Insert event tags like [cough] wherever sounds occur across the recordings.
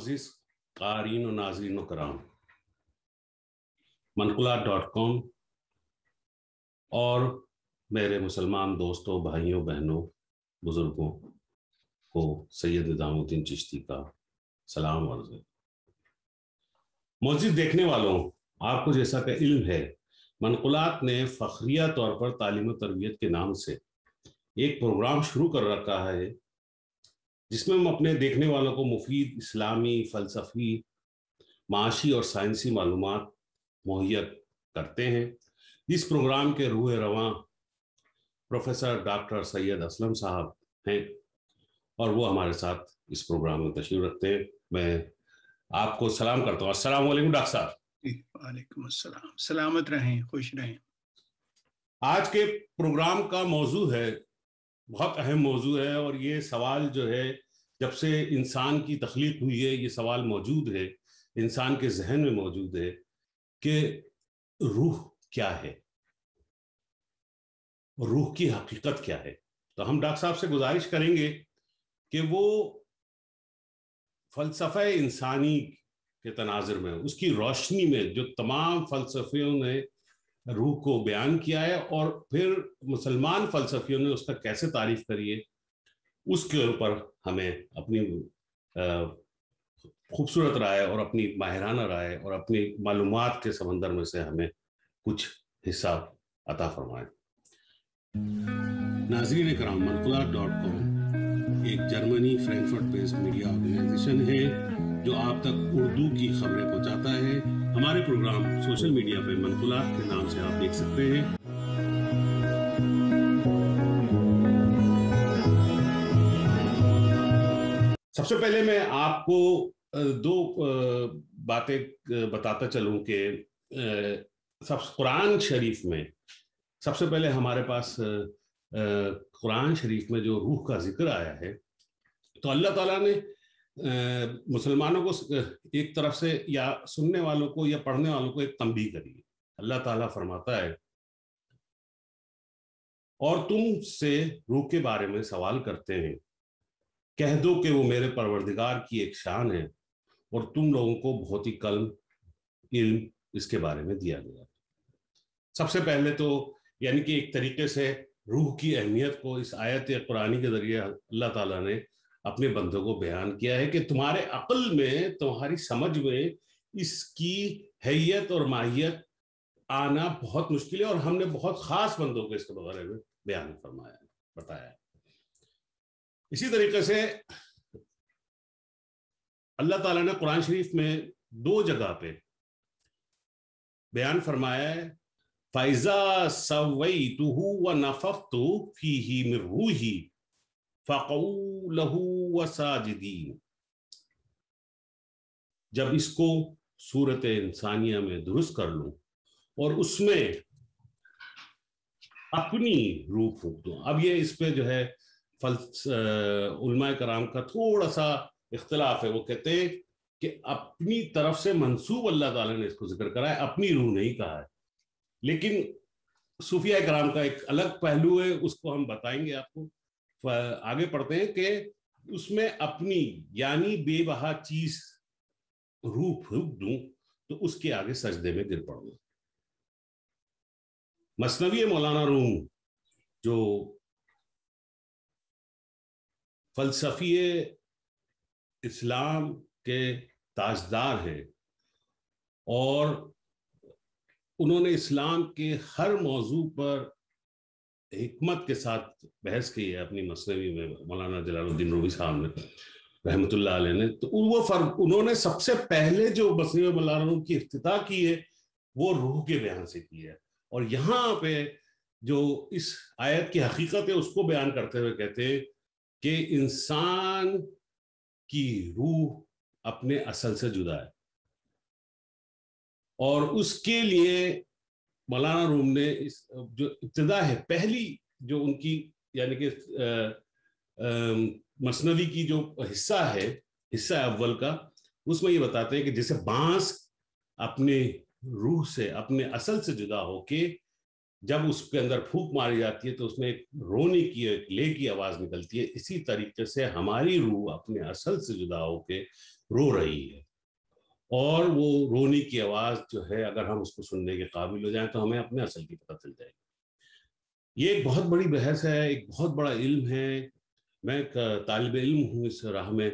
Moses कारीन और नाजरीन कराम मनकुला डॉट कॉम और मेरे मुसलमान दोस्तों भाइयों बहनों बुज़ुर्गों को सैयद दामुद्दीन चिश्ती का सलाम अर्ज मस्जिद देखने वालों आपको जैसा का इल्म है मनकुलात ने फखरिया तौर पर तालीम तरबियत के नाम से एक प्रोग्राम शुरू कर रखा है जिसमें हम अपने देखने वालों को मुफीद इस्लामी फलसफी माशी और साइंसी मालूम मुहैया करते हैं इस प्रोग्राम के रूह रवा प्रोफेसर डॉक्टर सैयद असलम साहब हैं और वो हमारे साथ इस प्रोग्राम में तशरीफ रखते हैं मैं आपको सलाम करता हूँ असल डॉक्टर साहब वालेकुम सलामत रहें खुश रहें आज के प्रोग्राम का मौजू है बहुत अहम मौजू है और ये सवाल जो है जब से इंसान की तख्लीक हुई है ये सवाल मौजूद है इंसान के जहन में मौजूद है कि रूह क्या है रूह की हकीकत क्या है तो हम डॉक्टर साहब से गुजारिश करेंगे कि वो फलसफे इंसानी के तनाजर में उसकी रोशनी में जो तमाम फलसफियों ने रूह को बयान किया है और फिर मुसलमान फलसफियों ने उसका कैसे तारीफ करी है उसके ऊपर हमें अपनी खूबसूरत राय और अपनी माहराना राय और अपनी मालूम के समंदर में से हमें कुछ हिस्सा अता फरमाए नाजरीन कराम डॉट कॉम एक Germany Frankfurt based media organisation है जो आप तक उर्दू की खबरें पहुंचाता है हमारे प्रोग्राम सोशल मीडिया पर मनकुलात के नाम से आप देख सकते हैं सबसे पहले मैं आपको दो बातें बताता चलूं कि सब कुरान शरीफ में सबसे पहले हमारे पास कुरान शरीफ में जो रूह का जिक्र आया है तो अल्लाह ताला ने मुसलमानों को एक तरफ से या सुनने वालों को या पढ़ने वालों को एक तंबी करिए अल्लाह ताला फरमाता है और तुम से रूह के बारे में सवाल करते हैं कह दो कि वो मेरे परवरदिगार की एक शान है और तुम लोगों को बहुत ही कल इल्म इसके बारे में दिया गया सबसे पहले तो यानी कि एक तरीके से रूह की अहमियत को इस आयत कुरानी के जरिए अल्लाह ताला ने अपने बंदों को बयान किया है कि तुम्हारे अकल में तुम्हारी समझ में इसकी हैत और माहियत आना बहुत मुश्किल है और हमने बहुत खास बंदों को इसके बारे में बयान फरमाया बताया इसी तरीके से अल्लाह ताला ने कुरान शरीफ में दो जगह पे बयान फरमाया है फाइजा सवई तुहू व नफक तू फी ही मिरू ही फ़कऊ जब इसको सूरत इंसानिया में दुरुस्त कर लूं और उसमें अपनी रूप फूक दू तो। अब ये इस पे जो है फलमा कराम का थोड़ा सा इख्तलाफ है वो कहते हैं कि अपनी तरफ से मंसूब अल्लाह ताला ने इसको जिक्र करा है अपनी रूह नहीं कहा है लेकिन सूफिया कराम का एक अलग पहलू है उसको हम बताएंगे आपको आगे पढ़ते हैं कि उसमें अपनी यानी बेबहा चीज रूप रूप दू तो उसके आगे सजदे में गिर पड़ू मसनवी मौलाना रूम जो फलसफी इस्लाम के ताजदार हैं और उन्होंने इस्लाम के हर मौजू पर हमत के साथ बहस की है अपनी मसनवी में मौलाना जलालुद्दीन रूबी साहब ने रहमत ने तो वो फर्क उन्होंने सबसे पहले जो मसनवी मौलाना की अफ्तः की है वो रूह के बयान से की है और यहाँ पे जो इस आयत की हकीकत है उसको बयान करते हुए कहते हैं कि इंसान की रूह अपने असल से जुदा है और उसके लिए मौलाना रूम ने इस जो इब्तदा है पहली जो उनकी यानी कि मसनवी की जो हिस्सा है हिस्सा अव्वल का उसमें ये बताते हैं कि जैसे बांस अपने रूह से अपने असल से जुदा होके जब उसके अंदर फूक मारी जाती है तो उसमें एक रोने की एक ले की आवाज निकलती है इसी तरीके से हमारी रूह अपने असल से जुदा होके रो रही है और वो रोनी की आवाज जो है अगर हम उसको सुनने के काबिल हो जाए तो हमें अपने असल की पता चल जाएगी ये एक बहुत बड़ी बहस है एक बहुत बड़ा इल्म है मैं एक तालब इल्म हूँ इस राह में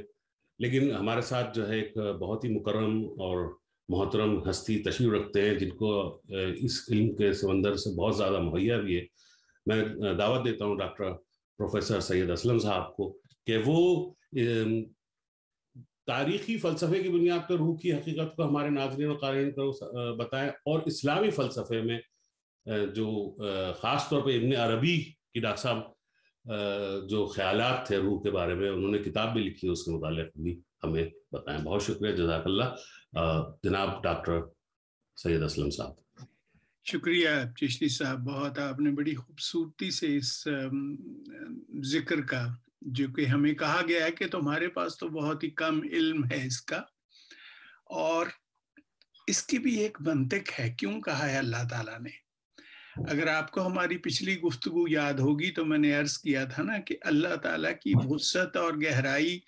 लेकिन हमारे साथ जो है एक बहुत ही मुकरम और मोहतरम हस्ती तशीर रखते हैं जिनको इस इल्म के समंदर से बहुत ज़्यादा मुहैया भी है मैं दावत देता हूँ डॉक्टर प्रोफेसर सैयद असलम साहब को कि वो तारीखी फलसफे की बुनियाद पर रूह की हकीकत को हमारे नाजरन और कारीन को बताएं और इस्लामी फलसफे में जो ख़ास तौर पर इबन अरबी की डॉक्टर साहब जो ख्याल थे रूह के बारे में उन्होंने किताब भी लिखी है उसके मुताल भी हमें बताएं बहुत शुक्रिया जजाकल्ला जनाब डॉक्टर सैयद असलम साहब शुक्रिया चिश्ती साहब बहुत आपने बड़ी खूबसूरती से इस जिक्र का जो कि हमें कहा गया है कि तुम्हारे पास तो बहुत ही कम इल्म है इसका और इसकी भी एक मंतिक है क्यों कहा है अल्लाह ताला ने अगर आपको हमारी पिछली गुफ्तगु याद होगी तो मैंने अर्ज किया था ना कि अल्लाह ताला की वसत और गहराई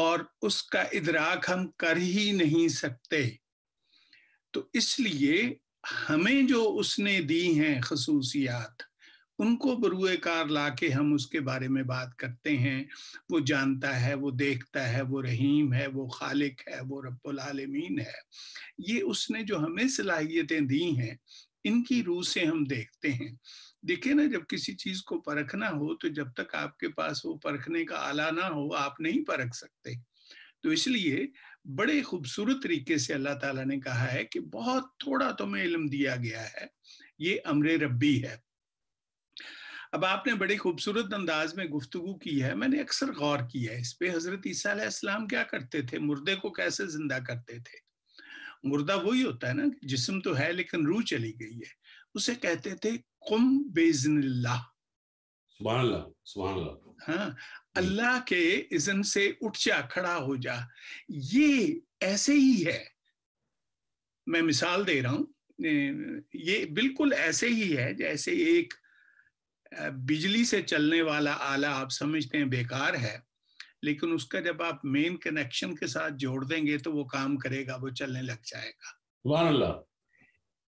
और उसका इदराक हम कर ही नहीं सकते तो इसलिए हमें जो उसने दी हैं खसूसियात उनको बरुए कार ला के हम उसके बारे में बात करते हैं वो जानता है वो देखता है वो रहीम है वो खालिक है वो रबालमीन है ये उसने जो हमें सलाहियतें दी हैं इनकी रूह से हम देखते हैं देखिए ना जब किसी चीज को परखना हो तो जब तक आपके पास वो परखने का आला ना हो आप नहीं परख सकते तो इसलिए बड़े खूबसूरत तरीके से अल्लाह ताला ने कहा है कि बहुत थोड़ा तुम्हें इल्म दिया गया है ये अमरे रब्बी है अब आपने बड़े खूबसूरत अंदाज में गुफ्तगु की है मैंने अक्सर गौर किया है इस पे हजरत ईसीम क्या करते थे मुर्दे को कैसे जिंदा करते थे मुर्दा वही होता है ना जिसम तो है लेकिन रूह चली गई है उसे कहते थे कुम बेजनल्ला हाँ अल्लाह के इजन से उठ जा खड़ा हो जा ये ऐसे ही है मैं मिसाल दे रहा हूं ये बिल्कुल ऐसे ही है जैसे एक बिजली से चलने वाला आला आप समझते हैं बेकार है लेकिन उसका जब आप मेन कनेक्शन के साथ जोड़ देंगे तो वो काम करेगा वो चलने लग जाएगा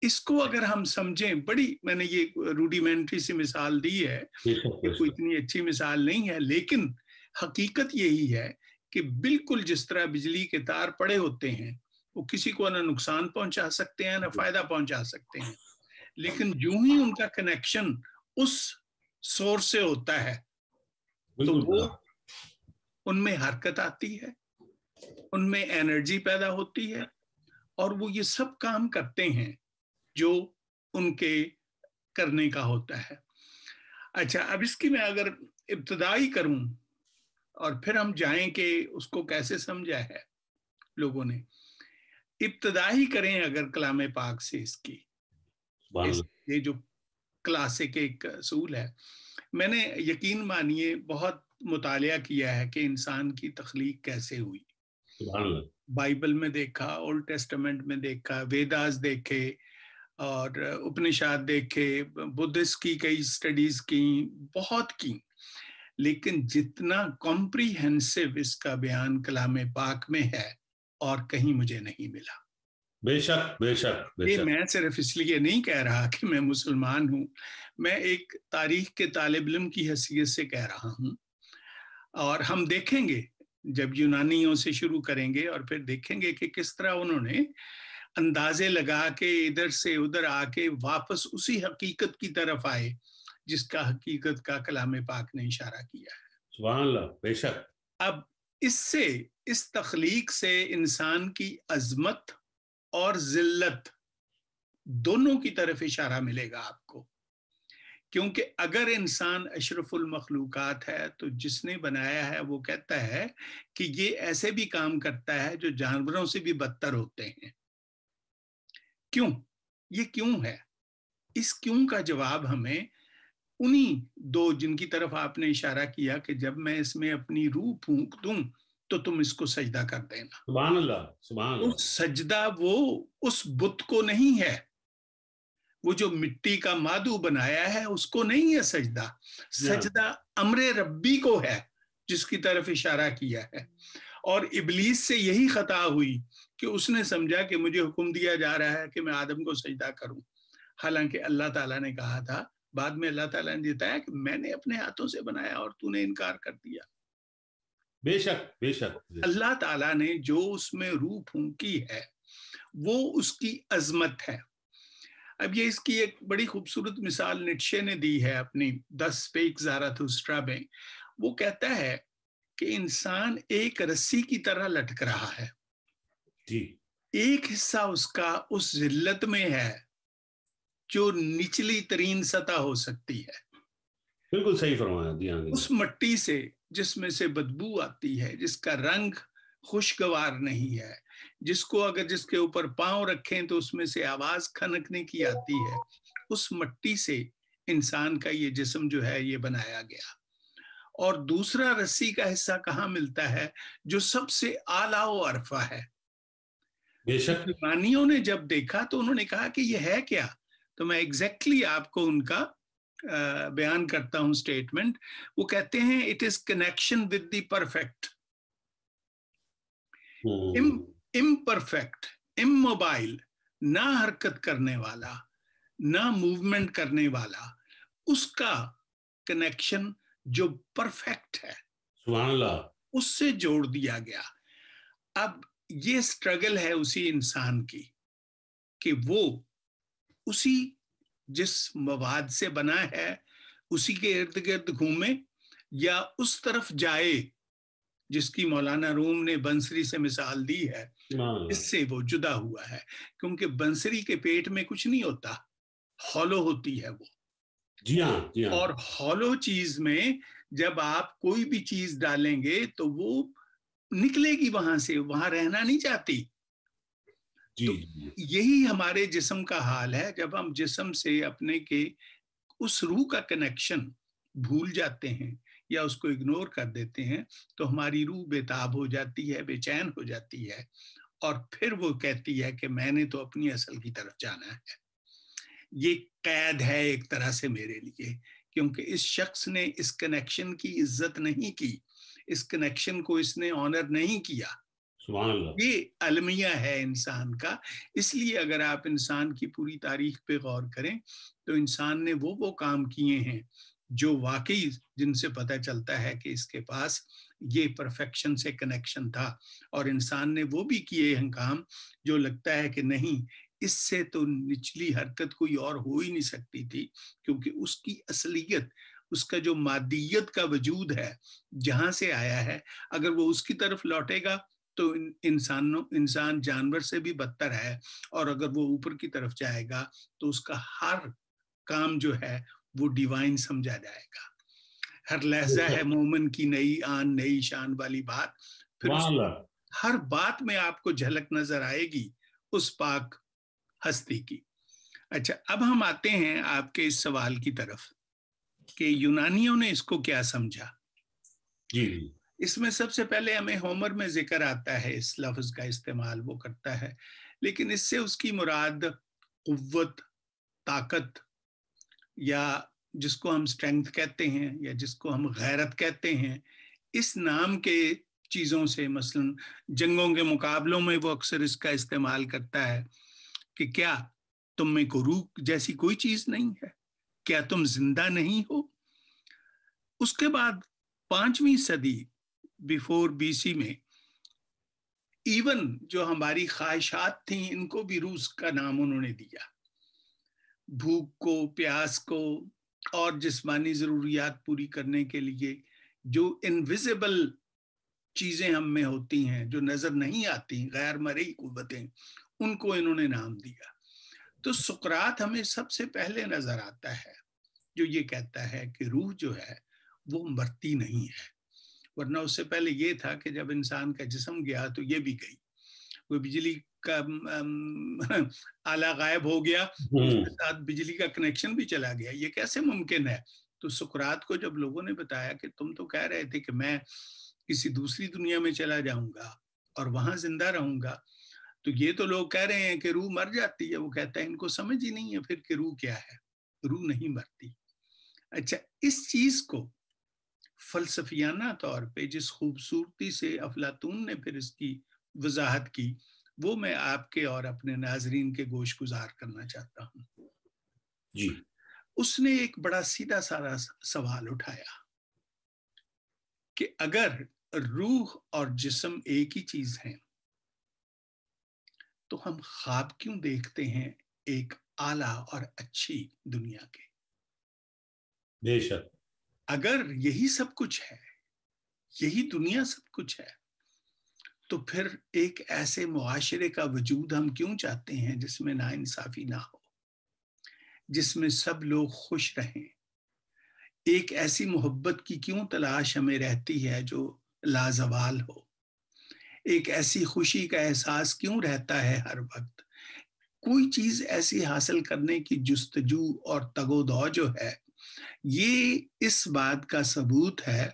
इसको अगर हम समझें बड़ी मैंने ये रूडिमेंट्री सी मिसाल दी है ये कोई इतनी अच्छी मिसाल नहीं है लेकिन हकीकत यही है कि बिल्कुल जिस तरह बिजली के तार पड़े होते हैं वो किसी को ना नुकसान पहुंचा सकते हैं ना फायदा पहुंचा सकते हैं लेकिन जो ही उनका कनेक्शन उस सोर से होता है तो वो उनमें हरकत आती है उनमें एनर्जी पैदा होती है और वो ये सब काम करते हैं जो उनके करने का होता है अच्छा अब इसकी मैं अगर इब्तदाई करूं और फिर हम जाएं कि उसको कैसे समझा है लोगों ने इब्तदाई करें अगर कलाम पाक से इसकी इस, ये जो क्लासिक एक असूल है मैंने यकीन मानिए बहुत मुताल किया है कि इंसान की तख्लीक कैसे हुई बाइबल में देखा ओल्ड टेस्टामेंट में देखा वेदास देखे और उपनिषद देखे बुद्धिस्ट की कई स्टडीज की बहुत की लेकिन जितना कॉम्प्रीहेंसिव इसका बयान कलाम पाक में है और कहीं मुझे नहीं मिला बेशक बेशक ये मैं सिर्फ इसलिए नहीं कह रहा कि मैं मुसलमान हूँ मैं एक तारीख के तालब इलम की हैसियत से कह रहा हूँ और हम देखेंगे जब यूनानियों से शुरू करेंगे और फिर देखेंगे कि किस तरह उन्होंने अंदाजे लगा के इधर से उधर आके वापस उसी हकीकत की तरफ आए जिसका हकीकत का कलाम पाक ने इशारा किया है बेशक अब इससे इस तखलीक से इंसान की अजमत और जिल्लत दोनों की तरफ इशारा मिलेगा आपको क्योंकि अगर इंसान अशरफुल मखलूक़ात है तो जिसने बनाया है वो कहता है कि ये ऐसे भी काम करता है जो जानवरों से भी बदतर होते हैं क्यों ये क्यों है इस क्यों का जवाब हमें उन्हीं दो जिनकी तरफ आपने इशारा किया कि जब मैं इसमें अपनी रूह फूंक दूं तो तुम इसको सजदा कर देना सुबह अल्लाह उस सजदा वो उस बुत को नहीं है वो जो मिट्टी का माधु बनाया है उसको नहीं है सजदा सजदा अमरे रब्बी को है जिसकी तरफ इशारा किया है और इबलीस से यही खता हुई कि उसने समझा कि मुझे हुक्म दिया जा रहा है कि मैं आदम को सजदा करूं हालांकि अल्लाह ताला ने कहा था बाद में अल्लाह ताला ने जिताया कि मैंने अपने हाथों से बनाया और तूने इनकार कर दिया बेशक बेशक अल्लाह ताला ने जो उसमें रू फूकी है वो उसकी अजमत है अब ये इसकी एक बड़ी खूबसूरत मिसाल निटशे ने दी है अपनी दस पे जाराथुस्ट्रा में वो कहता है कि इंसान एक रस्सी की तरह लटक रहा है जी एक हिस्सा उसका उस जिल्लत में है जो निचली तरीन सतह हो सकती है बिल्कुल सही फरमाया हाँ, उस मट्टी से जिसमें से बदबू आती है जिसका रंग खुशगवार नहीं है जिसको अगर जिसके ऊपर पांव रखें तो उसमें से आवाज खनकने की आती है उस मट्टी से इंसान का ये जिसम जो है ये बनाया गया और दूसरा रस्सी का हिस्सा कहाँ मिलता है जो सबसे आला अरफा है बेशक रानियों ने जब देखा तो उन्होंने कहा कि यह है क्या तो मैं एग्जैक्टली exactly आपको उनका बयान करता हूं स्टेटमेंट वो कहते हैं it is connection with the perfect imperfect immobile ना हरकत करने वाला ना मूवमेंट करने वाला उसका कनेक्शन जो परफेक्ट है उससे जोड़ दिया गया अब ये स्ट्रगल है उसी इंसान की कि वो उसी जिस मवाद से बना है उसी के इर्द गिर्द घूमे या उस तरफ जाए जिसकी मौलाना रूम ने बंसरी से मिसाल दी है हाँ। इससे वो जुदा हुआ है क्योंकि बंसरी के पेट में कुछ नहीं होता हॉलो होती है वो जी हाँ, हाँ। और हॉलो चीज में जब आप कोई भी चीज डालेंगे तो वो निकलेगी वहां से वहां रहना नहीं चाहती तो यही हमारे जिसम का हाल है जब हम जिसम से अपने के उस रूह का कनेक्शन भूल जाते हैं या उसको इग्नोर कर देते हैं तो हमारी रूह बेताब हो जाती है बेचैन हो जाती है और फिर वो कहती है कि मैंने तो अपनी असल की तरफ जाना है ये कैद है एक तरह से मेरे लिए क्योंकि इस शख्स ने इस कनेक्शन की इज्जत नहीं की इस कनेक्शन को इसने ऑनर नहीं किया ये अलमिया है इंसान का इसलिए अगर आप इंसान की पूरी तारीख पे गौर करें तो इंसान ने वो वो काम किए हैं जो वाकई जिनसे पता चलता है कि इसके पास ये परफेक्शन से कनेक्शन था और इंसान ने वो भी किए हैं काम जो लगता है कि नहीं इससे तो निचली हरकत कोई और हो ही नहीं सकती थी क्योंकि उसकी असलियत उसका जो मादियत का वजूद है जहां से आया है अगर वो उसकी तरफ लौटेगा तो इंसानों इंसान जानवर से भी बदतर है और अगर वो ऊपर की तरफ जाएगा तो उसका हर काम जो है वो डिवाइन समझा जाएगा हर लहजा है मोमन की नई आन नई शान वाली बात फिर हर बात में आपको झलक नजर आएगी उस पाक हस्ती की अच्छा अब हम आते हैं आपके इस सवाल की तरफ कि यूनानियों ने इसको क्या समझा जी इसमें सबसे पहले हमें होमर में जिक्र आता है इस लफ्ज का इस्तेमाल वो करता है लेकिन इससे उसकी मुराद कुत ताकत या जिसको हम स्ट्रेंथ कहते हैं या जिसको हम गैरत कहते हैं इस नाम के चीज़ों से मसलन जंगों के मुकाबलों में वो अक्सर इसका इस्तेमाल करता है कि क्या तुम में को जैसी कोई चीज़ नहीं है क्या तुम जिंदा नहीं हो उसके बाद पांचवी सदी बिफोर बीसी में इवन जो हमारी ख्वाहिशात थी इनको भी रूस का नाम उन्होंने दिया भूख को प्यास को और जिस्मानी ज़रूरियात पूरी करने के लिए जो इनविजिबल चीज़ें हम में होती हैं जो नज़र नहीं आती गैर मरई कुतें उनको इन्होंने नाम दिया तो सुकरात हमें सबसे पहले नज़र आता है जो ये कहता है कि रूह जो है वो मरती नहीं है वरना उससे पहले ये था कि जब इंसान का जिसम गया तो ये भी गई वो बिजली का [laughs] आला गायब हो गया हम्म। उसके साथ बिजली का कनेक्शन भी चला गया ये कैसे मुमकिन है तो सुकरात को जब लोगों ने बताया कि तुम तो कह रहे थे कि मैं किसी दूसरी दुनिया में चला जाऊंगा और वहां जिंदा रहूंगा तो ये तो लोग कह रहे हैं कि रूह मर जाती है वो कहता है इनको समझ ही नहीं है फिर कि रूह क्या है रूह नहीं मरती अच्छा इस चीज को फलसफियाना तौर पे जिस खूबसूरती से अफलातून ने फिर इसकी वजाहत की वो मैं आपके और अपने नाजरीन के गोश गुजार करना चाहता हूँ जी उसने एक बड़ा सीधा सारा सवाल उठाया कि अगर रूह और जिसम एक ही चीज है तो हम ख्वाब क्यों देखते हैं एक आला और अच्छी दुनिया के बेशक अगर यही सब कुछ है यही दुनिया सब कुछ है तो फिर एक ऐसे मुआशरे का वजूद हम क्यों चाहते हैं जिसमें ना इंसाफी ना हो जिसमें सब लोग खुश रहें एक ऐसी मोहब्बत की क्यों तलाश हमें रहती है जो लाजवाल हो एक ऐसी खुशी का एहसास क्यों रहता है हर वक्त कोई चीज ऐसी हासिल करने की जस्तजू और तगोदौ जो है ये इस बात का सबूत है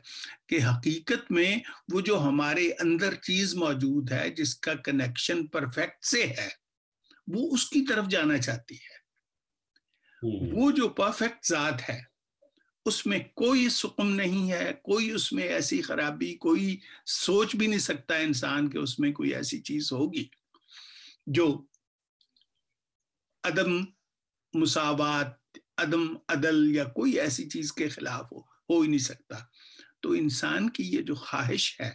कि हकीकत में वो जो हमारे अंदर चीज मौजूद है जिसका कनेक्शन परफेक्ट से है वो उसकी तरफ जाना चाहती है हम्म। वो जो परफेक्ट जात है उसमें कोई सुकम नहीं है कोई उसमें ऐसी खराबी कोई सोच भी नहीं सकता इंसान के उसमें कोई ऐसी चीज होगी जो अदम मुसावात अदम अदल या कोई ऐसी चीज के खिलाफ हो हो ही नहीं सकता तो इंसान की ये जो ख्वाहिश है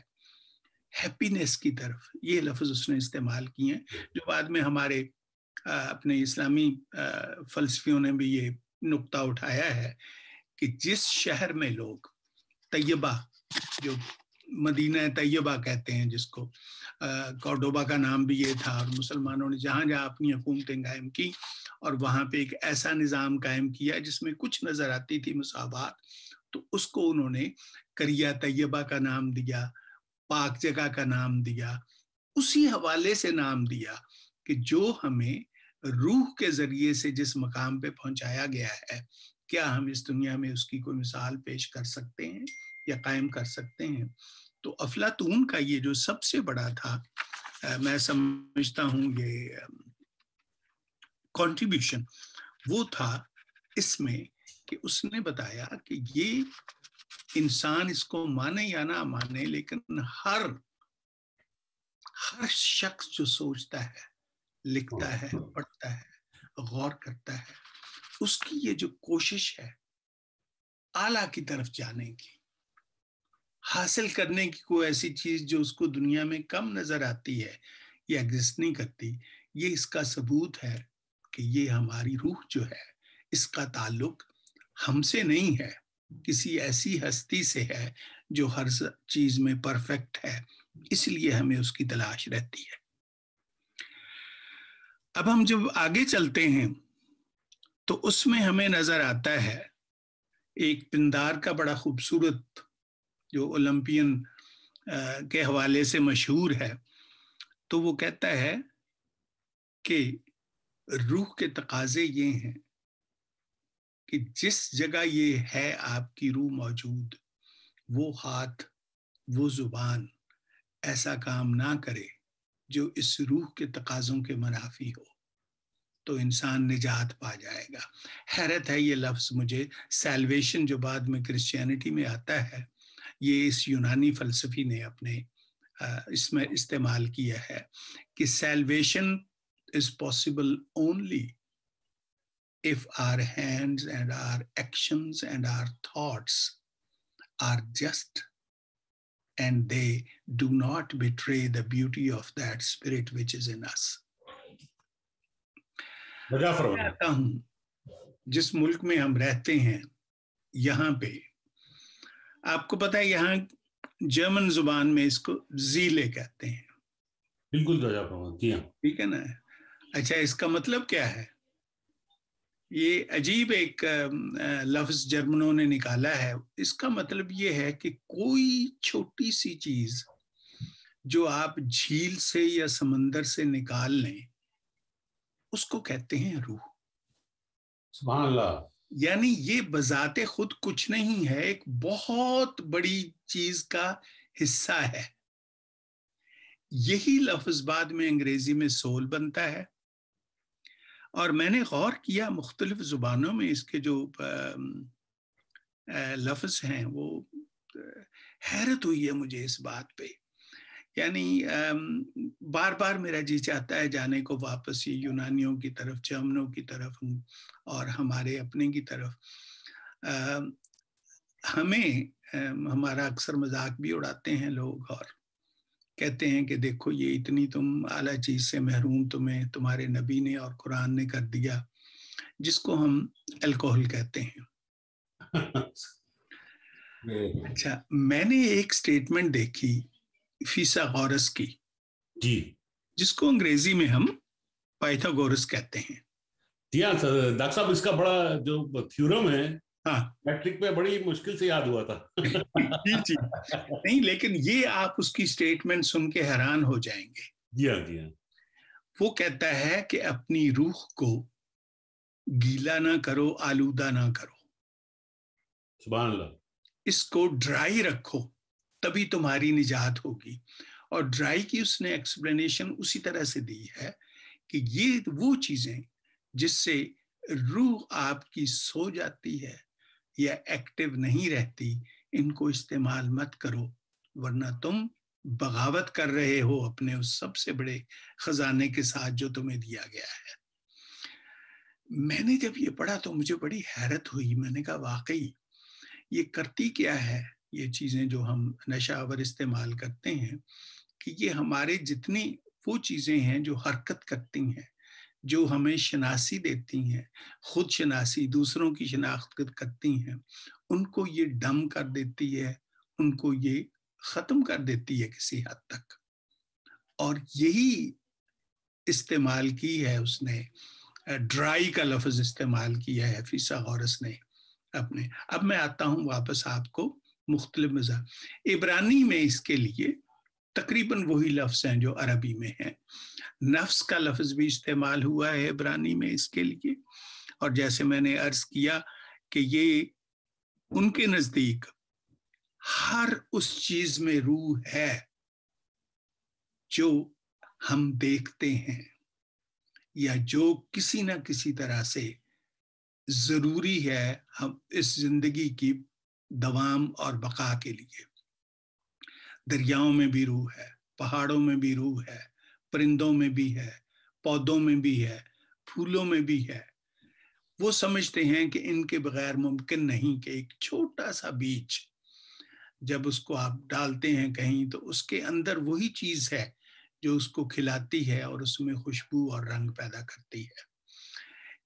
हैप्पीनेस की तरफ ये लफ्ज उसने इस्तेमाल किए हैं जो बाद में हमारे अपने इस्लामी फलसफियों ने भी ये नुक्ता उठाया है कि जिस शहर में लोग तयबा जो मदीना तय्यबा कहते हैं जिसको कॉर्डोबा का नाम भी ये था और मुसलमानों ने जहाँ जहाँ अपनी हुकूमतें कायम की और वहाँ पे एक ऐसा निज़ाम कायम किया जिसमें कुछ नज़र आती थी मसावत तो उसको उन्होंने करिया तैयबा का नाम दिया पाक जगह का नाम दिया उसी हवाले से नाम दिया कि जो हमें रूह के जरिए से जिस मकाम पे पहुंचाया गया है क्या हम इस दुनिया में उसकी कोई मिसाल पेश कर सकते हैं या कायम कर सकते हैं तो अफलातून का ये जो सबसे बड़ा था मैं समझता हूँ ये कंट्रीब्यूशन वो था इसमें कि उसने बताया कि ये इंसान इसको माने या ना माने लेकिन हर हर शख्स जो सोचता है लिखता है हम्म। पढ़ता है गौर करता है उसकी ये जो कोशिश है आला की तरफ जाने की हासिल करने की कोई ऐसी चीज जो उसको दुनिया में कम नजर आती है ये एग्जिस्ट नहीं करती ये इसका सबूत है कि ये हमारी रूह जो है इसका ताल्लुक हमसे नहीं है किसी ऐसी हस्ती से है जो हर चीज में परफेक्ट है इसलिए हमें उसकी तलाश रहती है अब हम जब आगे चलते हैं तो उसमें हमें नजर आता है एक पिंदार का बड़ा खूबसूरत जो ओलंपियन के हवाले से मशहूर है तो वो कहता है कि रूह के तकाजे ये हैं कि जिस जगह ये है आपकी रूह मौजूद वो हाथ वो जुबान ऐसा काम ना करे जो इस रूह के तकाजों के मुनाफी हो तो इंसान निजात पा जाएगा हैरत है ये लफ्ज़ मुझे सेल्वेशन जो बाद में क्रिश्चियनिटी में आता है ये इस यूनानी फलसफी ने अपने इसमें इस्तेमाल किया है कि salvation is possible only if our hands and our actions and our thoughts are just and they do not betray the beauty of that spirit which is in us कहता हूं जिस मुल्क में हम रहते हैं यहां पे आपको पता है यहाँ जर्मन जुबान में इसको जीले कहते हैं बिल्कुल हाँ। ठीक है ना अच्छा इसका मतलब क्या है ये अजीब एक लफ्ज जर्मनों ने निकाला है इसका मतलब ये है कि कोई छोटी सी चीज जो आप झील से या समंदर से निकाल लें उसको कहते हैं रूह अल्लाह यानी ये बजाते खुद कुछ नहीं है एक बहुत बड़ी चीज का हिस्सा है यही लफ्ज बाद में अंग्रेजी में सोल बनता है और मैंने गौर किया मुख्तलिफ जुबानों में इसके जो लफ्ज हैं वो हैरत हुई है मुझे इस बात पे यानी बार बार मेरा जी चाहता है जाने को वापस ये यूनानियों की तरफ जर्मनों की तरफ और हमारे अपने की तरफ हमें हमारा अक्सर मजाक भी उड़ाते हैं लोग और कहते हैं कि देखो ये इतनी तुम आला चीज से महरूम तुम्हें तुम्हारे नबी ने और कुरान ने कर दिया जिसको हम अल्कोहल कहते हैं [laughs] अच्छा मैंने एक स्टेटमेंट देखी फीसागोरस की जी जिसको अंग्रेजी में हम पाइथागोरस कहते हैं जी हाँ सर डॉक्टर साहब इसका बड़ा जो थ्योरम है हाँ मैट्रिक में बड़ी मुश्किल से याद हुआ था जी जी नहीं लेकिन ये आप उसकी स्टेटमेंट सुन के हैरान हो जाएंगे जी हाँ जी हाँ वो कहता है कि अपनी रूह को गीला ना करो आलूदा ना करो सुबह इसको ड्राई रखो तभी तुम्हारी निजात होगी और ड्राई की उसने एक्सप्लेनेशन उसी तरह से दी है कि ये वो चीजें जिससे रूह आपकी सो जाती है या एक्टिव नहीं रहती इनको इस्तेमाल मत करो वरना तुम बगावत कर रहे हो अपने उस सबसे बड़े खजाने के साथ जो तुम्हें दिया गया है मैंने जब ये पढ़ा तो मुझे बड़ी हैरत हुई मैंने कहा वाकई ये करती क्या है ये चीज़ें जो हम नशावर इस्तेमाल करते हैं कि ये हमारे जितनी वो चीज़ें हैं जो हरकत करती हैं जो हमें शनासी देती हैं खुद शनासी दूसरों की शनाख्त करती हैं उनको ये डम कर देती है उनको ये ख़त्म कर देती है किसी हद तक और यही इस्तेमाल की है उसने ड्राई का लफ्ज इस्तेमाल किया है फीसा गौरस ने अपने अब मैं आता हूँ वापस आपको मुख्तल मज़ा इबरानी में इसके लिए तकरीबन वही लफ्ज़ हैं जो अरबी में हैं नफ्स का लफ्ज़ भी इस्तेमाल हुआ है इबरानी में इसके लिए और जैसे मैंने अर्ज किया कि ये उनके नज़दीक हर उस चीज में रूह है जो हम देखते हैं या जो किसी ना किसी तरह से जरूरी है हम इस जिंदगी की दवाम और बका के लिए दरियाओं में भी रूह है पहाड़ों में भी रूह है परिंदों में भी है पौधों में भी है फूलों में भी है वो समझते हैं कि इनके बगैर मुमकिन नहीं कि एक छोटा सा बीज जब उसको आप डालते हैं कहीं तो उसके अंदर वही चीज है जो उसको खिलाती है और उसमें खुशबू और रंग पैदा करती है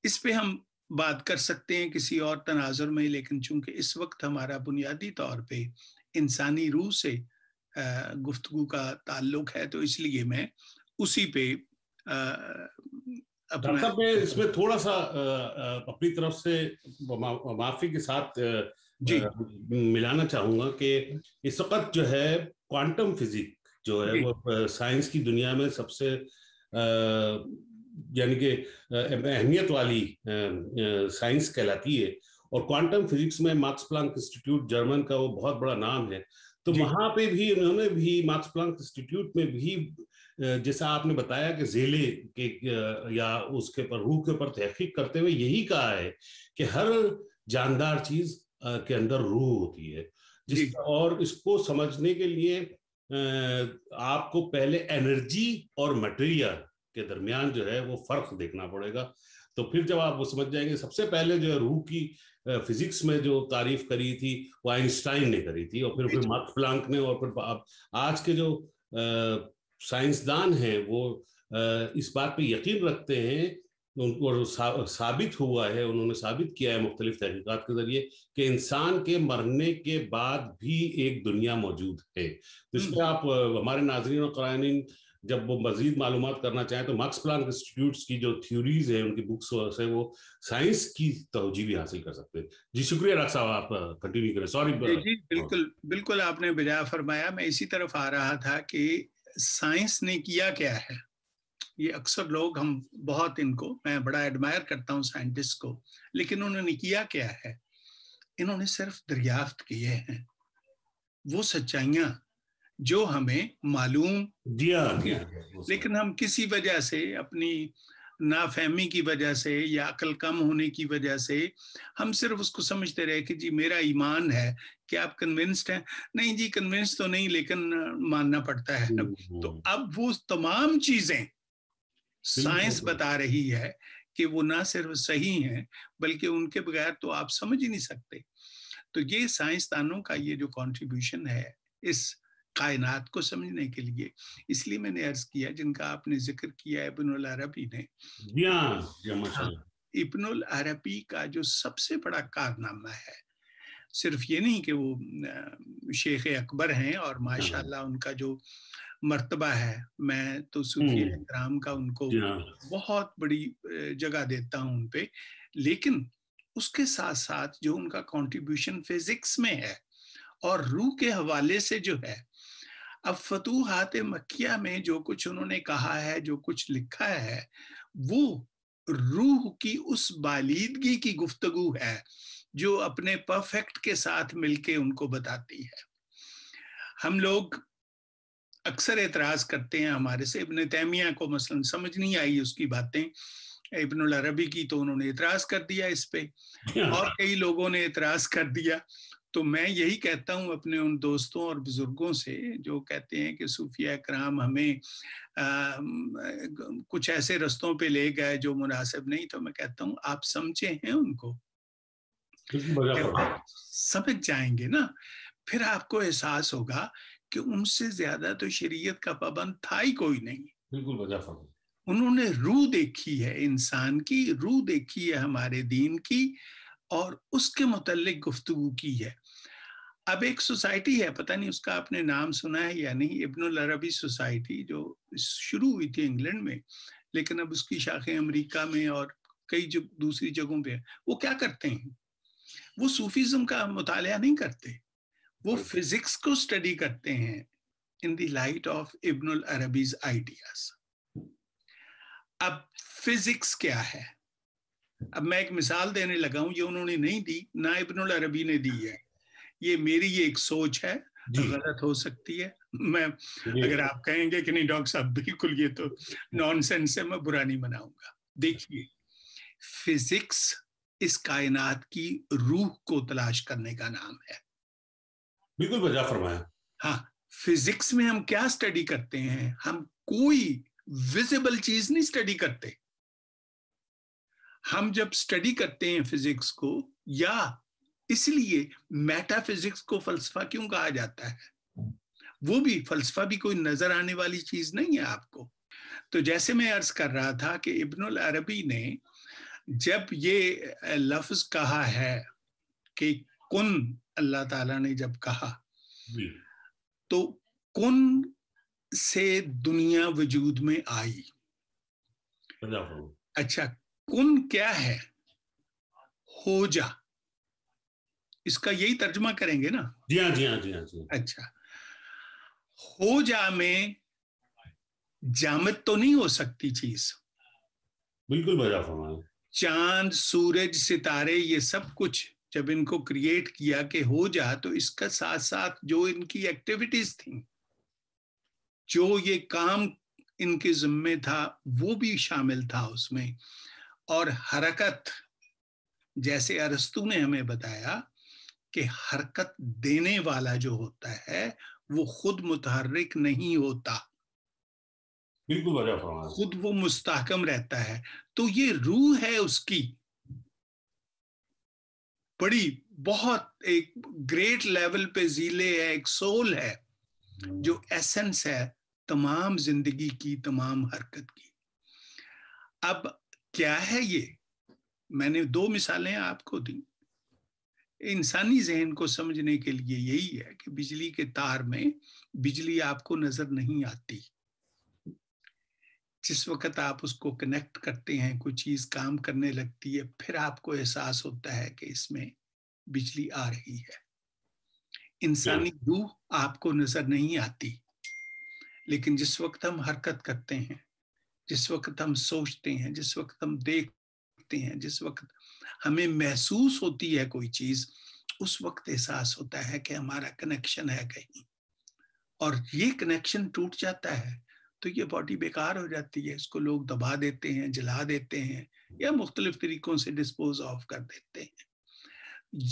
इस पे हम बात कर सकते हैं किसी और तनाजर में लेकिन चूंकि इस वक्त हमारा बुनियादी तौर पे इंसानी रूह से गुफ्तगु का ताल्लुक है तो इसलिए मैं उसी पे अपना मैं इसमें थोड़ा सा अपनी तरफ से माफी के साथ जी मिलाना चाहूंगा कि इस वक्त जो है क्वांटम फिजिक जो है वो साइंस की दुनिया में सबसे यानी कि अहमियत वाली साइंस कहलाती है और क्वांटम फिजिक्स में मार्क्स प्लांक इंस्टीट्यूट जर्मन का वो बहुत बड़ा नाम है तो वहां पे भी उन्होंने भी मार्क्स प्लांक इंस्टीट्यूट में भी जैसा आपने बताया कि जेले के या उसके पर रूह के ऊपर तहकीक करते हुए यही कहा है कि हर जानदार चीज के अंदर रूह होती है जिस और इसको समझने के लिए आपको पहले एनर्जी और मटेरियल के दरमियान जो है वो फर्क देखना पड़ेगा तो फिर जब आप वो समझ जाएंगे सबसे पहले जो है रूह की फिजिक्स में जो तारीफ करी थी वो आइंस्टाइन ने करी थी और फिर फिर मार्क प्लांक ने और फिर आप आज के जो साइंसदान हैं वो आ, इस बात पे यकीन रखते हैं उनको सा, साबित हुआ है उन्होंने साबित किया है मुख्तलिफ तहकीकत के जरिए कि इंसान के मरने के बाद भी एक दुनिया मौजूद है जिसमें हम्म। आप हमारे नाजरन और करानीन जब वो मजीद मालूम करना चाहें तो मार्क्स प्लान इंस्टीट्यूट की जो थ्योरीज है उनकी बुक्स से वो साइंस की तोजी भी हासिल कर सकते हैं जी शुक्रिया डॉक्टर साहब आप कंटिन्यू करें सॉरी जी बिल्कुल बिल्कुल आपने बजाय फरमाया मैं इसी तरफ आ रहा था कि साइंस ने किया क्या है ये अक्सर लोग हम बहुत इनको मैं बड़ा एडमायर करता हूँ साइंटिस्ट को लेकिन उन्होंने किया क्या है इन्होंने सिर्फ दरियाफ्त किए हैं वो सच्चाइयाँ जो हमें मालूम दिया गया लेकिन हम किसी वजह से अपनी नाफहमी की वजह से या अकल कम होने की वजह से हम सिर्फ उसको समझते रहे कि जी मेरा ईमान है कि आप कन्विंस्ड हैं नहीं जी कन्विंस तो नहीं लेकिन मानना पड़ता है हम्म, हम्म। तो अब वो तमाम चीजें साइंस बता रही है कि वो ना सिर्फ सही हैं बल्कि उनके बगैर तो आप समझ ही नहीं सकते तो ये साइंसदानों का ये जो कंट्रीब्यूशन है इस कायनात को समझने के लिए इसलिए मैंने अर्ज किया जिनका आपने जिक्र किया है इबनुल अरबी ने हाँ, हाँ, हाँ, इबनुल अरबी का जो सबसे बड़ा कारनामा है सिर्फ ये नहीं कि वो शेख अकबर हैं और माशाल्लाह उनका जो मर्तबा है मैं तो सूफी हम्म। एहतराम का उनको बहुत बड़ी जगह देता हूँ उन पे लेकिन उसके साथ साथ जो उनका कंट्रीब्यूशन फिजिक्स में है और रूह के हवाले से जो है अब फतूहत मक्किया में जो कुछ उन्होंने कहा है जो कुछ लिखा है वो रूह की उस बालीदगी की गुफ्तगु है जो अपने परफेक्ट के साथ मिलके उनको बताती है हम लोग अक्सर एतराज करते हैं हमारे से इबन तैमिया को मसलन समझ नहीं आई उसकी बातें इबन अरबी की तो उन्होंने एतराज कर दिया इस पे [laughs] और कई लोगों ने एतराज कर दिया तो मैं यही कहता हूँ अपने उन दोस्तों और बुजुर्गों से जो कहते हैं कि सूफिया कराम हमें आ, कुछ ऐसे रस्तों पे ले गए जो मुनासिब नहीं तो मैं कहता हूँ आप समझे हैं उनको समझ जाएंगे ना फिर आपको एहसास होगा कि उनसे ज्यादा तो शरीयत का पाबंद था ही कोई नहीं बिल्कुल उन्होंने रूह देखी है इंसान की रूह देखी है हमारे दीन की और उसके मुतल गुफ्तु की है अब एक सोसाइटी है पता नहीं उसका आपने नाम सुना है या नहीं इब्नुल अरबी सोसाइटी जो शुरू हुई थी इंग्लैंड में लेकिन अब उसकी शाखें अमेरिका में और कई जो दूसरी जगहों पे वो क्या करते हैं वो सूफीज्म का मुताल नहीं करते वो फिजिक्स को स्टडी करते हैं in the light of Ibnul Arabi's ideas अब फिजिक्स क्या है अब मैं एक मिसाल देने लगा हूं ये उन्होंने नहीं दी ना इब्नुल अरबी ने दी है ये मेरी ये एक सोच है गलत हो सकती है मैं अगर आप कहेंगे कि नहीं डॉक्टर साहब बिल्कुल ये तो नॉनसेंस है मैं बुरा नहीं मनाऊंगा देखिए फिजिक्स इस कायनात की रूह को तलाश करने का नाम है बिल्कुल बजा फरमाया हाँ फिजिक्स में हम क्या स्टडी करते हैं हम कोई विजिबल चीज नहीं स्टडी करते हम जब स्टडी करते हैं फिजिक्स को या इसलिए मेटाफिजिक्स को फलसफा क्यों कहा जाता है वो भी फलसफा भी कोई नजर आने वाली चीज नहीं है आपको तो जैसे मैं अर्ज कर रहा था कि इब्नुल अरबी ने जब ये लफ्ज कहा है कि कुन अल्लाह ताला ने जब कहा तो कुन से दुनिया वजूद में आई अच्छा कुन क्या है हो जा इसका यही तर्जमा करेंगे ना जी हाँ जी हाँ जी हाँ जी हाँ। अच्छा हो जा में जामत तो नहीं हो सकती चीज बिल्कुल चांद सूरज सितारे ये सब कुछ जब इनको क्रिएट किया कि हो जा तो इसका साथ साथ जो इनकी एक्टिविटीज थी जो ये काम इनके जिम्मे था वो भी शामिल था उसमें और हरकत जैसे अरस्तु ने हमें बताया कि हरकत देने वाला जो होता है वो खुद मुतहरक नहीं होता बिल्कुल खुद वो मुस्ताकम रहता है तो ये रूह है उसकी बड़ी बहुत एक ग्रेट लेवल पे जीले है एक सोल है जो एसेंस है तमाम जिंदगी की तमाम हरकत की अब क्या है ये मैंने दो मिसालें आपको दी इंसानी जहन को समझने के लिए यही है कि बिजली के तार में बिजली आपको नजर नहीं आती जिस वक्त आप उसको कनेक्ट करते हैं कोई चीज काम करने लगती है फिर आपको एहसास होता है कि इसमें बिजली आ रही है इंसानी रूह आपको नजर नहीं आती लेकिन जिस वक्त हम हरकत करते हैं जिस वक्त हम सोचते हैं जिस वक्त हम देख सकते हैं जिस वक्त हमें महसूस होती है कोई चीज उस वक्त एहसास होता है कि हमारा कनेक्शन है कहीं और ये कनेक्शन टूट जाता है तो ये बॉडी बेकार हो जाती है इसको लोग दबा देते हैं जला देते हैं या मुख्तलिफ तरीकों से डिस्पोज ऑफ कर देते हैं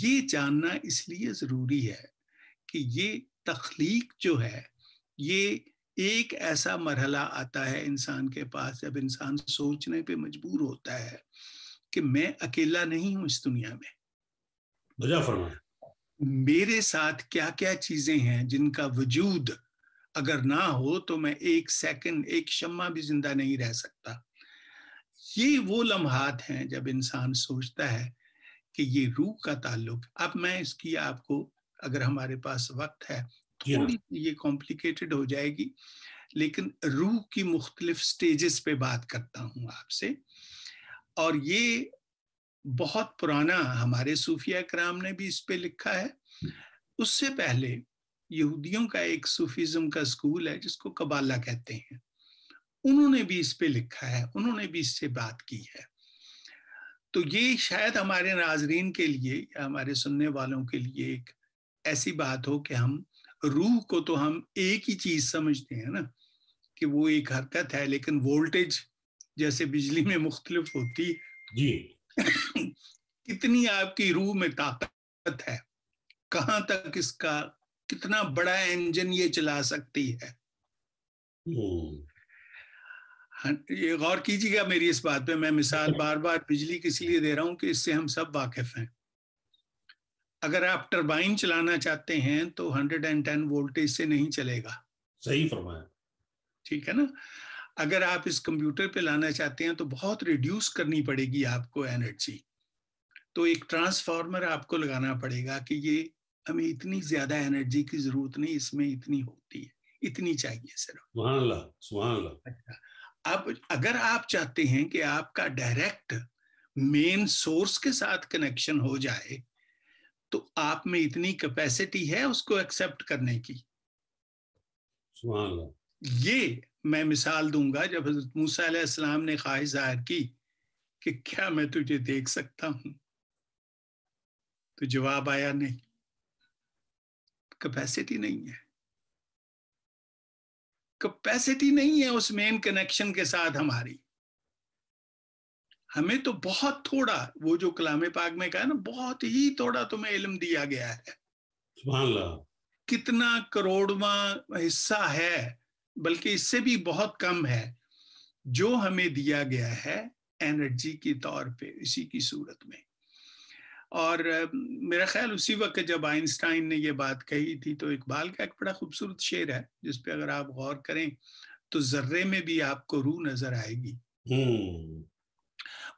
ये जानना इसलिए ज़रूरी है कि ये तख्लीक जो है ये एक ऐसा मरहला आता है इंसान के पास जब इंसान सोचने पे मजबूर होता है कि मैं अकेला नहीं हूं इस दुनिया में मेरे साथ क्या क्या चीजें हैं जिनका वजूद अगर ना हो तो मैं एक सेकंड एक शम्मा भी जिंदा नहीं रह सकता ये वो लम्हात हैं जब इंसान सोचता है कि ये रूह का ताल्लुक अब मैं इसकी आपको अगर हमारे पास वक्त है हाँ। थोड़ी ये कॉम्प्लिकेटेड हो जाएगी लेकिन रूह की मुख्तलिफ स्टेजेस पे बात करता हूँ आपसे और ये बहुत पुराना हमारे सूफिया कराम ने भी इस पे लिखा है उससे पहले यहूदियों का एक सूफीज्म का स्कूल है जिसको कबाला कहते हैं उन्होंने भी इस पे लिखा है उन्होंने भी इससे बात की है तो ये शायद हमारे नाजरीन के लिए या हमारे सुनने वालों के लिए एक ऐसी बात हो कि हम रूह को तो हम एक ही चीज समझते हैं ना कि वो एक हरकत है लेकिन वोल्टेज जैसे बिजली में मुख्तलिफ होती जी [coughs] कितनी आपकी रूह में ताकत है कहाँ तक इसका कितना बड़ा इंजन ये चला सकती है हम्म। हाँ, ये गौर कीजिएगा मेरी इस बात पे मैं मिसाल हम्म। बार बार बिजली किस लिए दे रहा हूं कि इससे हम सब वाकिफ हैं अगर आप टरबाइन चलाना चाहते हैं तो 110 वोल्टेज से नहीं चलेगा सही फरमाया ठीक है ना अगर आप इस कंप्यूटर पे लाना चाहते हैं तो बहुत रिड्यूस करनी पड़ेगी आपको एनर्जी तो एक ट्रांसफार्मर आपको लगाना पड़ेगा कि ये हमें इतनी ज्यादा एनर्जी की जरूरत नहीं इसमें इतनी होती है इतनी चाहिए सिर्फ अच्छा अब अगर आप चाहते हैं कि आपका डायरेक्ट मेन सोर्स के साथ कनेक्शन हो जाए तो आप में इतनी कैपेसिटी है उसको एक्सेप्ट करने की ये मैं मिसाल दूंगा जब हजरत मूसा ने ख्वाहिश जाहिर की कि क्या मैं तुझे देख सकता हूं तो जवाब आया नहीं कैपेसिटी नहीं है कैपेसिटी नहीं है उस मेन कनेक्शन के साथ हमारी हमें तो बहुत थोड़ा वो जो कलाम पाक में कहा ना बहुत ही थोड़ा तुम्हें इल्म दिया गया है कितना करोड़वा हिस्सा है बल्कि इससे भी बहुत कम है जो हमें दिया गया है एनर्जी के तौर पे इसी की सूरत में और मेरा ख्याल उसी वक्त जब आइंस्टाइन ने यह बात कही थी तो इकबाल का एक बड़ा खूबसूरत शेर है जिसपे अगर आप गौर करें तो जर्रे में भी आपको रूह नजर आएगी हम्म।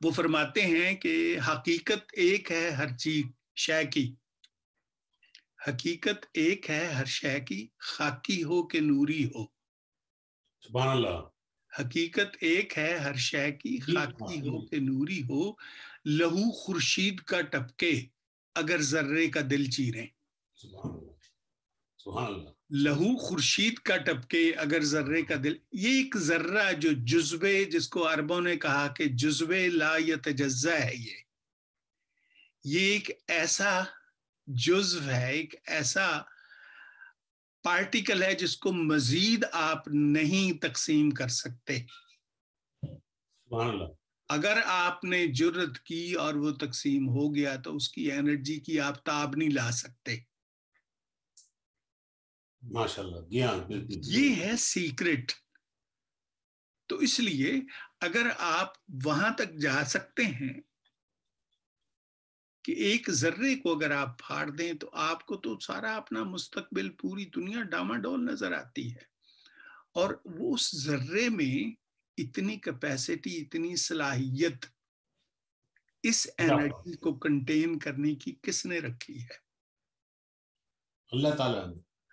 वो फरमाते हैं कि हकीकत एक है हर चीज शय की हकीकत एक है हर शय की खाकी हो के नूरी हो हकीकत एक है हर शह की खाकी हाँ। हो के नूरी हो लहू खुर्शीद का टपके अगर जर्रे का दिल चीरे लहू खुर्शीद का टपके अगर जर्रे का दिल ये एक जर्रा जो जुज्बे जिसको अरबों ने कहा कि जुज्बे ला या तजा है ये ये एक ऐसा जुज्व है एक ऐसा पार्टिकल है जिसको मजीद आप नहीं तकसीम कर सकते अगर आपने जरूरत की और वो तकसीम हो गया तो उसकी एनर्जी की आप ताब नहीं ला सकते माशाल्लाह ये है सीक्रेट तो इसलिए अगर आप वहां तक जा सकते हैं कि एक जर्रे को अगर आप फाड़ दें तो आपको तो सारा अपना मुस्तकबिल पूरी दुनिया डामाडोल नजर आती है और वो उस जर्रे में इतनी कैपेसिटी इतनी सलाहियत इस एनर्जी को कंटेन करने की किसने रखी है अल्लाह ताला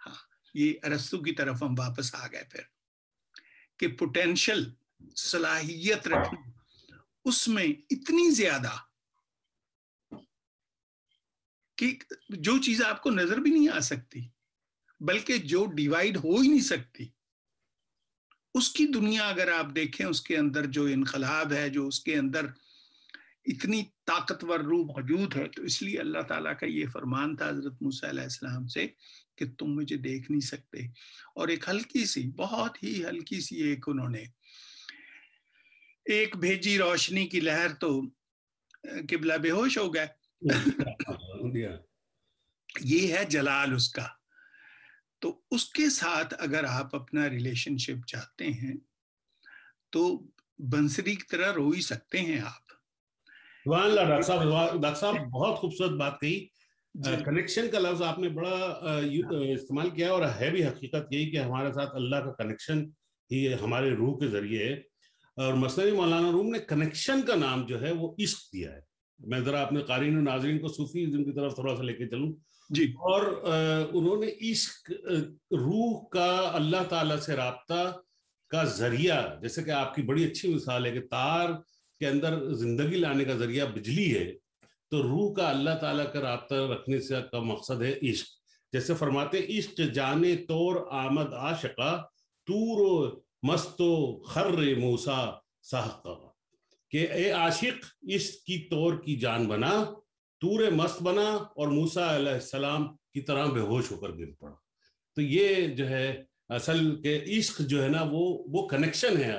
हाँ ये अरस्तु की तरफ हम वापस आ गए फिर कि पोटेंशियल सलाहियत रखना उसमें इतनी ज्यादा कि जो चीज आपको नजर भी नहीं आ सकती बल्कि जो डिवाइड हो ही नहीं सकती उसकी दुनिया अगर आप देखें उसके अंदर जो इनकलाब है जो उसके अंदर इतनी ताकतवर रूह मौजूद है तो इसलिए अल्लाह ताला का ये फरमान था हजरत मूसम से कि तुम मुझे देख नहीं सकते और एक हल्की सी बहुत ही हल्की सी एक उन्होंने एक भेजी रोशनी की लहर तो किबला बेहोश हो गया [laughs] ये है जलाल उसका तो उसके साथ अगर आप अपना रिलेशनशिप चाहते हैं तो बंसरी की तरह रो ही सकते हैं आप डॉक्टर साहब डॉक्टर साहब बहुत खूबसूरत बात कही कनेक्शन का लफ्ज आपने बड़ा इस्तेमाल किया और है भी हकीकत यही कि हमारे साथ अल्लाह का कनेक्शन ही हमारे रूह के जरिए है और मसलन मौलाना रूम ने कनेक्शन का नाम जो है वो इश्क दिया है मैं जरा अपने कारीन नाजरीन को सूफी की तरफ थोड़ा सा लेके चलूं जी और उन्होंने इश्क रूह का अल्लाह ताला से रबता का जरिया जैसे कि आपकी बड़ी अच्छी मिसाल है कि तार के अंदर जिंदगी लाने का जरिया बिजली है तो रूह का अल्लाह ताला का रबता रखने से का मकसद है इश्क जैसे फरमाते इश्क जाने तोर आमद आशका तूर मस्तो खर्र मूसा साहका कि ए आशिक इश्क की तौर की जान बना तूर मस्त बना और मूसा सलाम की तरह बेहोश होकर गिर पड़ा तो ये जो है असल के इश्क जो है ना वो वो कनेक्शन है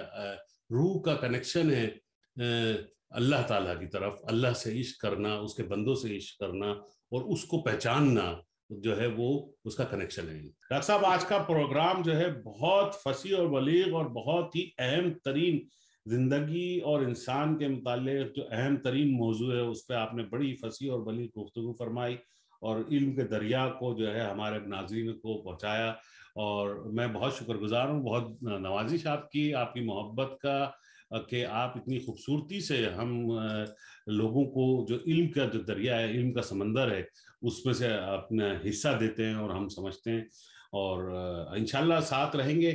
रूह का कनेक्शन है अल्लाह ताला की तरफ अल्लाह से इश्क करना उसके बंदों से इश्क करना और उसको पहचानना जो है वो उसका कनेक्शन है डॉक्टर साहब आज का प्रोग्राम जो है बहुत फसी और बलीग और बहुत ही अहम तरीन ज़िंदगी और इंसान के मुताल जो अहम तरीन मौजू है उस पर आपने बड़ी फसी और बली गुफ्तु फरमाई और इल्म के दरिया को जो है हमारे नाजरन को पहुँचाया और मैं बहुत शुक्रगुजार हूँ बहुत नवाजिश आपकी आपकी मोहब्बत का कि आप इतनी खूबसूरती से हम लोगों को जो इल्म का जो दरिया है इल्म का समंदर है उसमें से अपना हिस्सा देते हैं और हम समझते हैं और इन साथ रहेंगे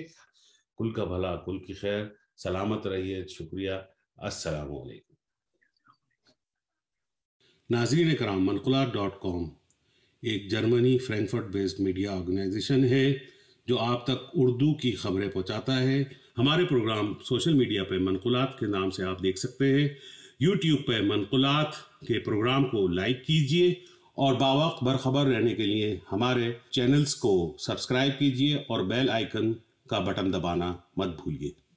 कुल का भला कुल की खैर सलामत रहिए शुक्रिया असलकुम नाजीन कराम मनकुला डॉट कॉम एक Germany Frankfurt based media organisation है जो आप तक उर्दू की खबरें पहुंचाता है हमारे प्रोग्राम सोशल मीडिया पर मनकुलात के नाम से आप देख सकते हैं यूट्यूब पर मनकुलात के प्रोग्राम को लाइक कीजिए और बावक बरखबर रहने के लिए हमारे चैनल्स को सब्सक्राइब कीजिए और बेल आइकन का बटन दबाना मत भूलिए